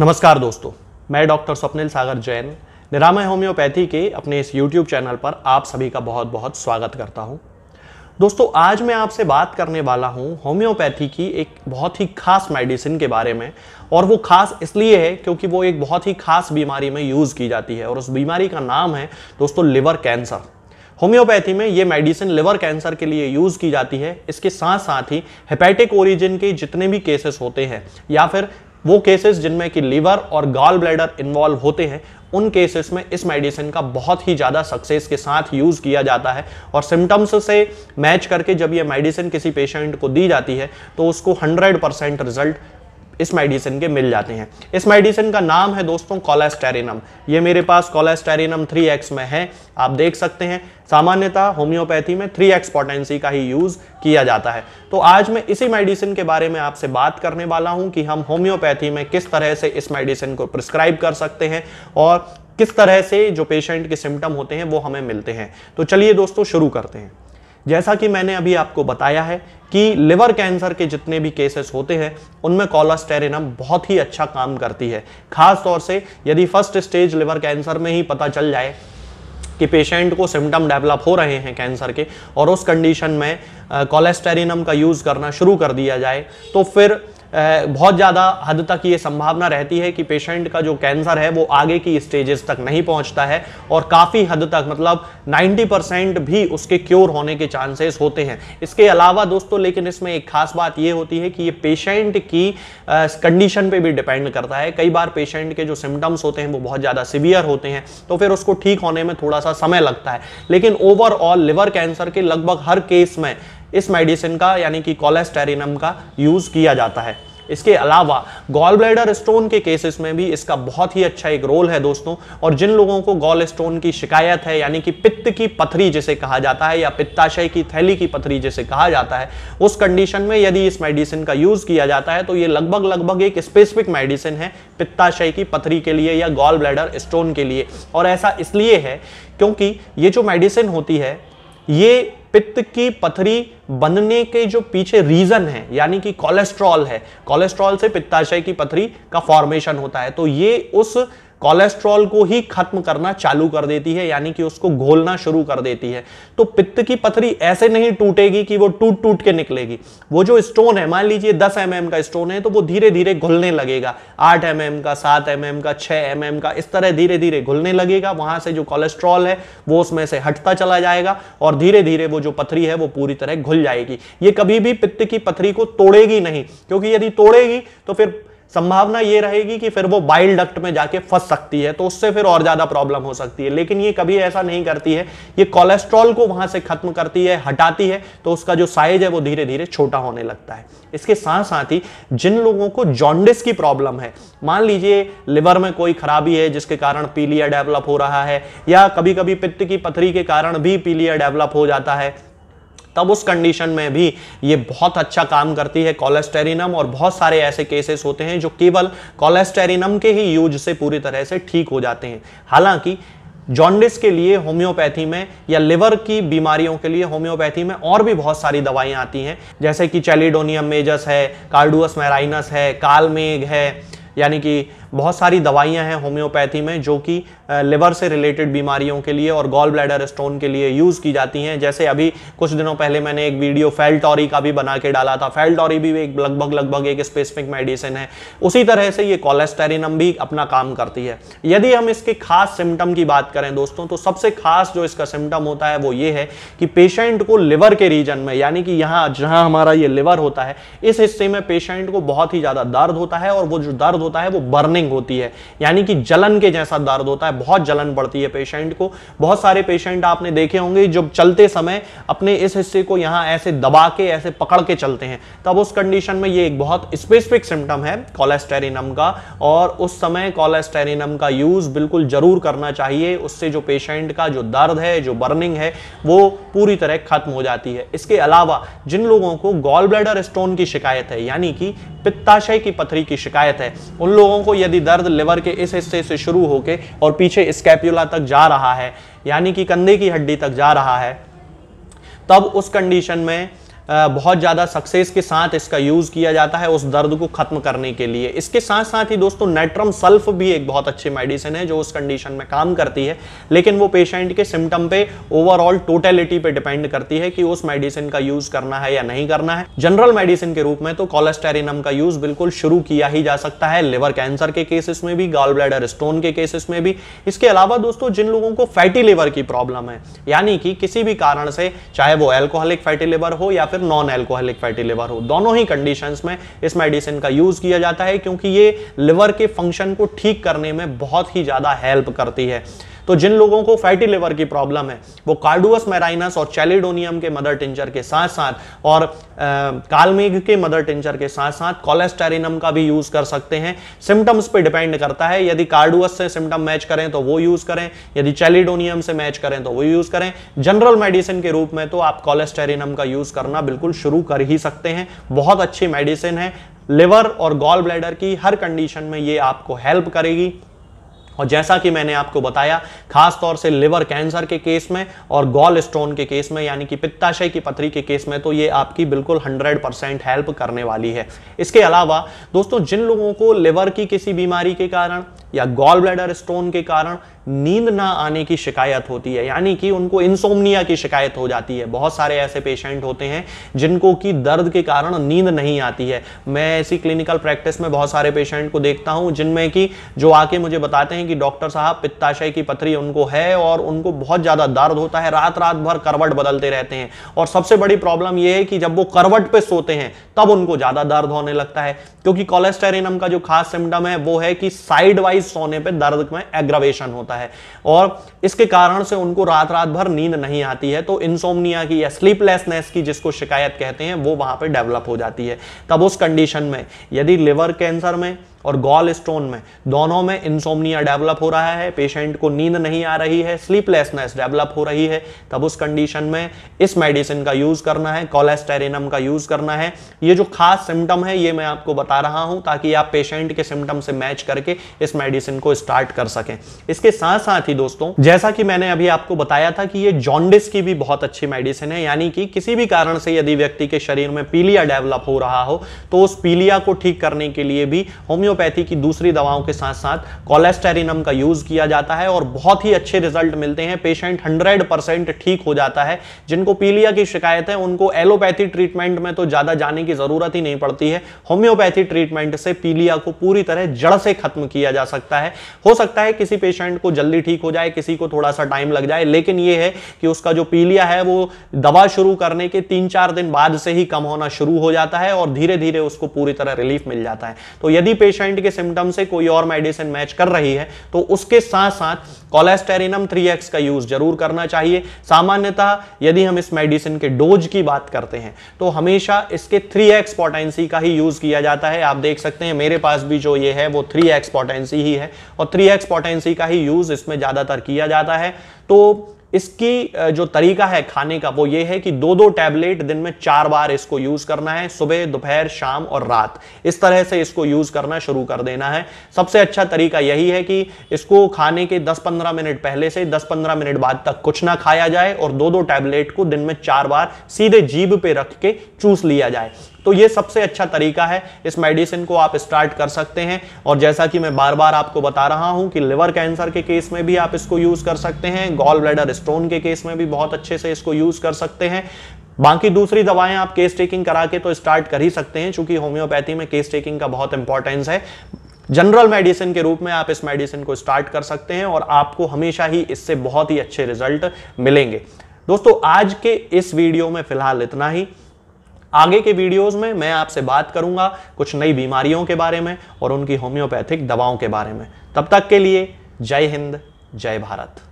नमस्कार दोस्तों मैं डॉक्टर स्वप्निल सागर जैन निरामय होम्योपैथी के अपने इस यूट्यूब चैनल पर आप सभी का बहुत बहुत स्वागत करता हूं। दोस्तों आज मैं आपसे बात करने वाला हूं होम्योपैथी की एक बहुत ही खास मेडिसिन के बारे में और वो खास इसलिए है क्योंकि वो एक बहुत ही खास बीमारी में यूज़ की जाती है और उस बीमारी का नाम है दोस्तों लिवर कैंसर होम्योपैथी में ये मेडिसिन लिवर कैंसर के लिए यूज़ की जाती है इसके साथ साथ ही हेपेटिक ओरिजिन के जितने भी केसेस होते हैं या फिर वो केसेस जिनमें कि लीवर और गाल ब्लैडर इन्वॉल्व होते हैं उन केसेस में इस मेडिसिन का बहुत ही ज़्यादा सक्सेस के साथ यूज़ किया जाता है और सिम्टम्स से मैच करके जब ये मेडिसिन किसी पेशेंट को दी जाती है तो उसको 100 परसेंट रिजल्ट मेडिसिन के मिल जाते हैं इस मेडिसिन का नाम है दोस्तों कोलास्टेरिनम ये मेरे पास थ्री 3x में है आप देख सकते हैं सामान्यतः होम्योपैथी में 3x पोटेंसी का ही यूज़ किया जाता है तो आज मैं इसी मेडिसिन के बारे में आपसे बात करने वाला हूं कि हम होम्योपैथी में किस तरह से इस मेडिसिन को प्रिस्क्राइब कर सकते हैं और किस तरह से जो पेशेंट के सिम्टम होते हैं वो हमें मिलते हैं तो चलिए दोस्तों शुरू करते हैं जैसा कि मैंने अभी आपको बताया है कि लिवर कैंसर के जितने भी केसेस होते हैं उनमें कोलास्टेरिनम बहुत ही अच्छा काम करती है खास तौर से यदि फर्स्ट स्टेज लिवर कैंसर में ही पता चल जाए कि पेशेंट को सिम्टम डेवलप हो रहे हैं कैंसर के और उस कंडीशन में कोलेस्टेरिनम का यूज़ करना शुरू कर दिया जाए तो फिर बहुत ज़्यादा हद तक ये संभावना रहती है कि पेशेंट का जो कैंसर है वो आगे की स्टेजेस तक नहीं पहुंचता है और काफ़ी हद तक मतलब 90 परसेंट भी उसके क्योर होने के चांसेस होते हैं इसके अलावा दोस्तों लेकिन इसमें एक खास बात ये होती है कि ये पेशेंट की कंडीशन पे भी डिपेंड करता है कई बार पेशेंट के जो सिम्टम्स होते हैं वो बहुत ज़्यादा सिवियर होते हैं तो फिर उसको ठीक होने में थोड़ा सा समय लगता है लेकिन ओवरऑल लिवर कैंसर के लगभग हर केस में इस मेडिसिन का यानी कि कोलेस्टेरिनम का यूज़ किया जाता है इसके अलावा गॉल ब्लैडर स्टोन के केसेस में भी इसका बहुत ही अच्छा एक रोल है दोस्तों और जिन लोगों को गॉल स्टोन की शिकायत है यानी कि पित्त की पथरी जिसे कहा जाता है या पित्ताशय की थैली की पथरी जिसे कहा जाता है उस कंडीशन में यदि इस मेडिसिन का यूज किया जाता है तो ये लगभग लगभग एक स्पेसिफिक मेडिसिन है पित्ताशय की पथरी के लिए या गॉल ब्लैडर स्टोन के लिए और ऐसा इसलिए है क्योंकि ये जो मेडिसिन होती है ये पित्त की पथरी बनने के जो पीछे रीजन है यानी कि कोलेस्ट्रॉल है कोलेस्ट्रॉल से पित्ताशय की पथरी का फॉर्मेशन होता है तो ये उस कोलेस्ट्रॉल को ही खत्म करना चालू कर देती है यानी कि उसको घोलना शुरू कर देती है तो पित्त की पथरी ऐसे नहीं टूटेगी कि वो टूट टूट के निकलेगी वो जो स्टोन है मान लीजिए दस एम mm का स्टोन है तो वो धीरे धीरे घुलने लगेगा आठ एम mm का सात एम mm का छह एम mm का इस तरह धीरे धीरे घुलने लगेगा वहां से जो कोलेस्ट्रॉल है वो उसमें से हटता चला जाएगा और धीरे धीरे वो जो पथरी है वो पूरी तरह घुल जाएगी ये कभी भी पित्त की पथरी को तोड़ेगी नहीं क्योंकि यदि तोड़ेगी तो फिर संभावना ये रहेगी कि फिर वो बाइल डक्ट में जाके फंस सकती है तो उससे फिर और ज्यादा प्रॉब्लम हो सकती है लेकिन ये कभी ऐसा नहीं करती है ये कोलेस्ट्रॉल को वहां से खत्म करती है हटाती है तो उसका जो साइज है वो धीरे धीरे छोटा होने लगता है इसके साथ साथ ही जिन लोगों को जॉन्डिस की प्रॉब्लम है मान लीजिए लिवर में कोई खराबी है जिसके कारण पीलिया डेवलप हो रहा है या कभी कभी पित्त की पथरी के कारण भी पीलिया डेवलप हो जाता है तब उस कंडीशन में भी ये बहुत अच्छा काम करती है कोलेस्टेरिनम और बहुत सारे ऐसे केसेस होते हैं जो केवल कोलेस्टेरिनम के ही यूज से पूरी तरह से ठीक हो जाते हैं हालांकि जॉन्डिस के लिए होम्योपैथी में या लिवर की बीमारियों के लिए होम्योपैथी में और भी बहुत सारी दवाइयाँ आती हैं जैसे कि चैलिडोनियम मेजस है कार्डुअस मैराइनस है कालमेघ है यानी कि बहुत सारी दवाइयाँ हैं होम्योपैथी में जो कि लिवर से रिलेटेड बीमारियों के लिए और गॉल ब्लैडर स्टोन के लिए यूज़ की जाती हैं जैसे अभी कुछ दिनों पहले मैंने एक वीडियो फेल्टॉरी का भी बना के डाला था फेल्टॉरी भी एक लगभग लगभग एक स्पेसिफिक मेडिसिन है उसी तरह से ये कोलेस्टेरिनम भी अपना काम करती है यदि हम इसके खास सिम्टम की बात करें दोस्तों तो सबसे खास जो इसका सिम्टम होता है वो ये है कि पेशेंट को लिवर के रीजन में यानी कि यहाँ जहाँ हमारा ये लिवर होता है इस हिस्से में पेशेंट को बहुत ही ज़्यादा दर्द होता है और वो जो दर्द होता है वो बर्निंग बर्निंग होती है यानी कि जलन के जैसा दर्द होता है बहुत जलन बढ़ती है पेशेंट को बहुत सारे पेशेंट आपने देखे होंगे जो चलते समय अपने इस हिस्से को यहाँ ऐसे दबा के ऐसे पकड़ के चलते हैं तब उस कंडीशन में ये एक बहुत स्पेसिफिक सिम्टम है कोलेस्टेरिनम का और उस समय कोलेस्टेरिनम का यूज बिल्कुल जरूर करना चाहिए उससे जो पेशेंट का जो दर्द है जो बर्निंग है वो पूरी तरह खत्म हो जाती है इसके अलावा जिन लोगों को गॉल ब्लैडर स्टोन की शिकायत है यानी कि पित्ताशय की पथरी की शिकायत है उन लोगों को यदि दर्द लिवर के इस हिस्से से शुरू होकर और पीछे स्कैप्यूला तक जा रहा है यानी कि कंधे की हड्डी तक जा रहा है तब उस कंडीशन में बहुत ज़्यादा सक्सेस के साथ इसका यूज़ किया जाता है उस दर्द को ख़त्म करने के लिए इसके साथ साथ ही दोस्तों नेट्रम सल्फ भी एक बहुत अच्छी मेडिसिन है जो उस कंडीशन में काम करती है लेकिन वो पेशेंट के सिम्टम पे ओवरऑल टोटेलिटी पे डिपेंड करती है कि उस मेडिसिन का यूज़ करना है या नहीं करना है जनरल मेडिसिन के रूप में तो कोलेस्टेरिनम का यूज़ बिल्कुल शुरू किया ही जा सकता है लिवर कैंसर के केसेस में भी गॉल ब्लैडर स्टोन के केसेस में भी इसके अलावा दोस्तों जिन लोगों को फैटी लिवर की प्रॉब्लम है यानी कि किसी भी कारण से चाहे वो एल्कोहलिक फैटी लिवर हो या फिर नॉन एल्कोहलिक फैटी लिवर हो दोनों ही कंडीशन में इस मेडिसिन का यूज किया जाता है क्योंकि ये लिवर के फंक्शन को ठीक करने में बहुत ही ज्यादा हेल्प करती है तो जिन लोगों को फैटी लिवर की प्रॉब्लम है वो कार्डुअस मैराइनस और चैलिडोनियम के मदर टिंचर के साथ साथ और कालमेघ के मदर टिंचर के साथ साथ कोलेस्टेरिनम का भी यूज कर सकते हैं सिम्टम्स पे डिपेंड करता है यदि कार्डुअस से सिम्टम मैच करें तो वो यूज करें यदि चैलिडोनियम से मैच करें तो वो यूज करें जनरल मेडिसिन के रूप में तो आप कोलेस्टेरिनम का यूज करना बिल्कुल शुरू कर ही सकते हैं बहुत अच्छी मेडिसिन है लिवर और गॉल ब्लैडर की हर कंडीशन में ये आपको हेल्प करेगी और जैसा कि मैंने आपको बताया खास तौर से लिवर कैंसर के केस में और गॉल स्टोन के केस में यानी कि पित्ताशय की पथरी के केस में तो ये आपकी बिल्कुल 100 परसेंट हेल्प करने वाली है इसके अलावा दोस्तों जिन लोगों को लिवर की किसी बीमारी के कारण या गॉल ब्लैडर स्टोन के कारण नींद ना आने की शिकायत होती है यानी कि उनको इंसोमनिया की शिकायत हो जाती है बहुत सारे ऐसे पेशेंट होते हैं जिनको कि दर्द के कारण नींद नहीं आती है मैं ऐसी क्लिनिकल प्रैक्टिस में बहुत सारे पेशेंट को देखता हूं जिनमें कि जो आके मुझे बताते हैं कि डॉक्टर साहब पित्ताशय की पथरी उनको है और उनको बहुत ज़्यादा दर्द होता है रात रात भर करवट बदलते रहते हैं और सबसे बड़ी प्रॉब्लम यह है कि जब वो करवट पे सोते हैं तब उनको ज़्यादा दर्द होने लगता है क्योंकि कोलेस्टेरिनम का जो खास सिम्टम है वो है कि साइड वाइज सोने पर दर्द में एग्रवेशन होता है होता है और इसके कारण से उनको रात रात भर नींद नहीं आती है तो इंसोमनिया की या स्लीपलेसनेस की जिसको शिकायत कहते हैं वो वहां पर डेवलप हो जाती है तब उस कंडीशन में यदि लिवर कैंसर में और गॉल स्टोन में दोनों में इंसोमनिया डेवलप हो रहा है पेशेंट को नींद नहीं आ रही है स्लीपलेसनेस डेवलप हो रही है तब उस कंडीशन में इस मेडिसिन का यूज़ करना है कोलेस्टेरिनम का यूज़ करना है ये जो खास सिम्टम है ये मैं आपको बता रहा हूं ताकि आप पेशेंट के सिम्टम से मैच करके इस मेडिसिन को स्टार्ट कर सकें इसके साथ साथ ही दोस्तों जैसा कि मैंने अभी आपको बताया था कि ये जॉन्डिस की भी बहुत अच्छी मेडिसिन है यानी कि किसी भी कारण से यदि व्यक्ति के शरीर में पीलिया डेवलप हो रहा हो तो उस पीलिया को ठीक करने के लिए भी होम्यो होम्योपैथी की दूसरी दवाओं के साथ साथ कोलेस्टेरिनम का यूज किया जाता है और बहुत ही अच्छे रिजल्ट मिलते हैं पेशेंट हंड्रेड परसेंट ठीक हो जाता है जिनको पीलिया की शिकायत है उनको एलोपैथी ट्रीटमेंट में तो ज्यादा जाने की जरूरत ही नहीं पड़ती है होम्योपैथी ट्रीटमेंट से पीलिया को पूरी तरह जड़ से खत्म किया जा सकता है हो सकता है किसी पेशेंट को जल्दी ठीक हो जाए किसी को थोड़ा सा टाइम लग जाए लेकिन यह है कि उसका जो पीलिया है वो दवा शुरू करने के तीन चार दिन बाद से ही कम होना शुरू हो जाता है और धीरे धीरे उसको पूरी तरह रिलीफ मिल जाता है तो यदि पेशेंट पेशेंट के सिम्टम से कोई और मेडिसिन मैच कर रही है तो उसके साथ साथ कोलेस्टेरिनम 3x का यूज जरूर करना चाहिए सामान्यतः यदि हम इस मेडिसिन के डोज की बात करते हैं तो हमेशा इसके 3x पोटेंसी का ही यूज किया जाता है आप देख सकते हैं मेरे पास भी जो ये है वो 3x पोटेंसी ही है और 3x पोटेंसी का ही यूज इसमें ज्यादातर किया जाता है तो इसकी जो तरीका है खाने का वो ये है कि दो दो टैबलेट दिन में चार बार इसको यूज करना है सुबह दोपहर शाम और रात इस तरह से इसको यूज करना शुरू कर देना है सबसे अच्छा तरीका यही है कि इसको खाने के 10-15 मिनट पहले से 10-15 मिनट बाद तक कुछ ना खाया जाए और दो दो टैबलेट को दिन में चार बार सीधे जीभ पे रख के चूस लिया जाए तो ये सबसे अच्छा तरीका है इस मेडिसिन को आप स्टार्ट कर सकते हैं और जैसा कि मैं बार बार आपको बता रहा हूं कि लिवर कैंसर के केस में भी आप इसको यूज कर सकते हैं गॉल ब्लैडर स्टोन के केस में भी बहुत अच्छे से इसको यूज कर सकते हैं बाकी दूसरी दवाएं आप केस टेकिंग करा के तो स्टार्ट कर ही सकते हैं चूंकि होम्योपैथी में केस टेकिंग का बहुत इंपॉर्टेंस है जनरल मेडिसिन के रूप में आप इस मेडिसिन को स्टार्ट कर सकते हैं और आपको हमेशा ही इससे बहुत ही अच्छे रिजल्ट मिलेंगे दोस्तों आज के इस वीडियो में फिलहाल इतना ही आगे के वीडियोस में मैं आपसे बात करूंगा कुछ नई बीमारियों के बारे में और उनकी होम्योपैथिक दवाओं के बारे में तब तक के लिए जय हिंद जय भारत